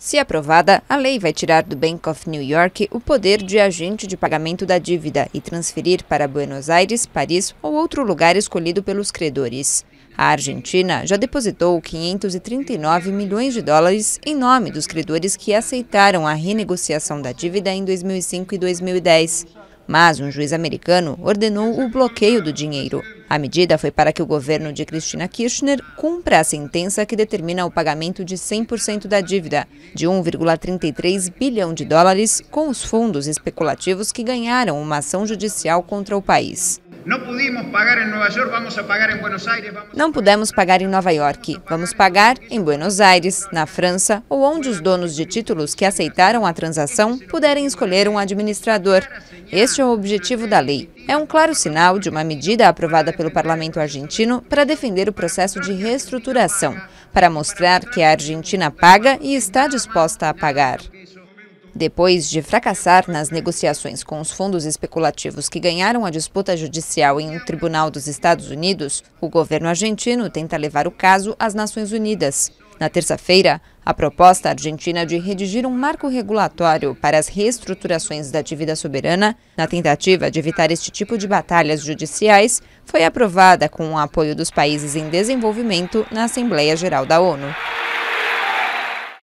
Se aprovada, a lei vai tirar do Bank of New York o poder de agente de pagamento da dívida e transferir para Buenos Aires, Paris ou outro lugar escolhido pelos credores. A Argentina já depositou 539 milhões de dólares em nome dos credores que aceitaram a renegociação da dívida em 2005 e 2010. Mas um juiz americano ordenou o bloqueio do dinheiro. A medida foi para que o governo de Cristina Kirchner cumpra a sentença que determina o pagamento de 100% da dívida, de 1,33 bilhão de dólares, com os fundos especulativos que ganharam uma ação judicial contra o país. Não pudemos pagar em Nova York. Vamos pagar em Buenos Aires, na França, ou onde os donos de títulos que aceitaram a transação puderem escolher um administrador. Este é o objetivo da lei. É um claro sinal de uma medida aprovada pelo parlamento argentino para defender o processo de reestruturação, para mostrar que a Argentina paga e está disposta a pagar. Depois de fracassar nas negociações com os fundos especulativos que ganharam a disputa judicial em um tribunal dos Estados Unidos, o governo argentino tenta levar o caso às Nações Unidas. Na terça-feira, a proposta argentina de redigir um marco regulatório para as reestruturações da dívida soberana, na tentativa de evitar este tipo de batalhas judiciais, foi aprovada com o apoio dos países em desenvolvimento na Assembleia Geral da ONU.